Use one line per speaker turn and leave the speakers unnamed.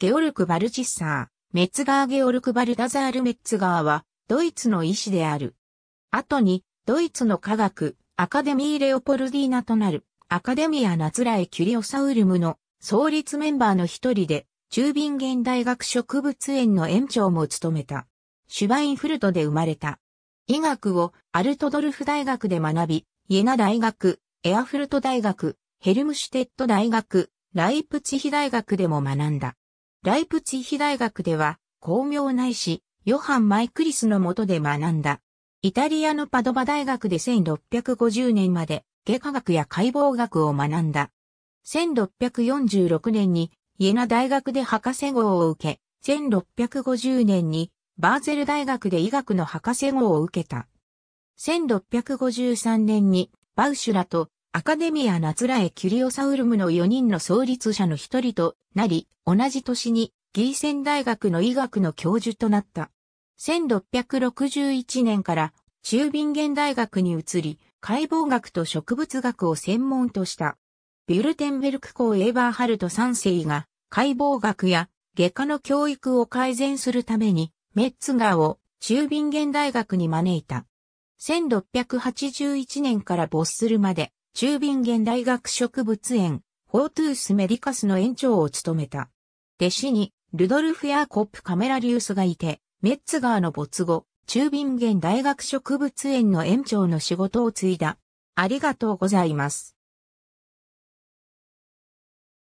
ゲオル
ク・バルチッサー、メッツガー・ゲオルク・バルダザール・メッツガーは、ドイツの医師である。後に、ドイツの科学、アカデミー・レオポルディーナとなる、アカデミア・ナツラエ・キュリオサウルムの創立メンバーの一人で、中便現大学植物園の園長も務めた。シュバインフルトで生まれた。医学をアルトドルフ大学で学び、イエナ大学、エアフルト大学、ヘルムシュテッド大学、ライプツヒ大学でも学んだ。ライプツィヒ大学では、巧妙内し、ヨハン・マイクリスの下で学んだ。イタリアのパドバ大学で1650年まで、外科学や解剖学を学んだ。1646年に、イエナ大学で博士号を受け、1650年に、バーゼル大学で医学の博士号を受けた。1653年に、バウシュラとアカデミア・ナツラエ・キュリオサウルムの4人の創立者の一人となり、同じ年にギーセン大学の医学の教授となった。1661年から中ビンゲン大学に移り、解剖学と植物学を専門とした。ビュルテンベルク校エーバーハルト3世が解剖学や外科の教育を改善するためにメッツガーを中ビンゲン大学に招いた。1681年から没するまで中瓶現大学植物園、フォートゥースメディカスの園長を務めた。弟子に、ルドルフ・ヤーコップ・カメラリウスがいて、メッツガーの没後、中瓶現大学植物園の園長の仕事を継いだ。ありがとうございます。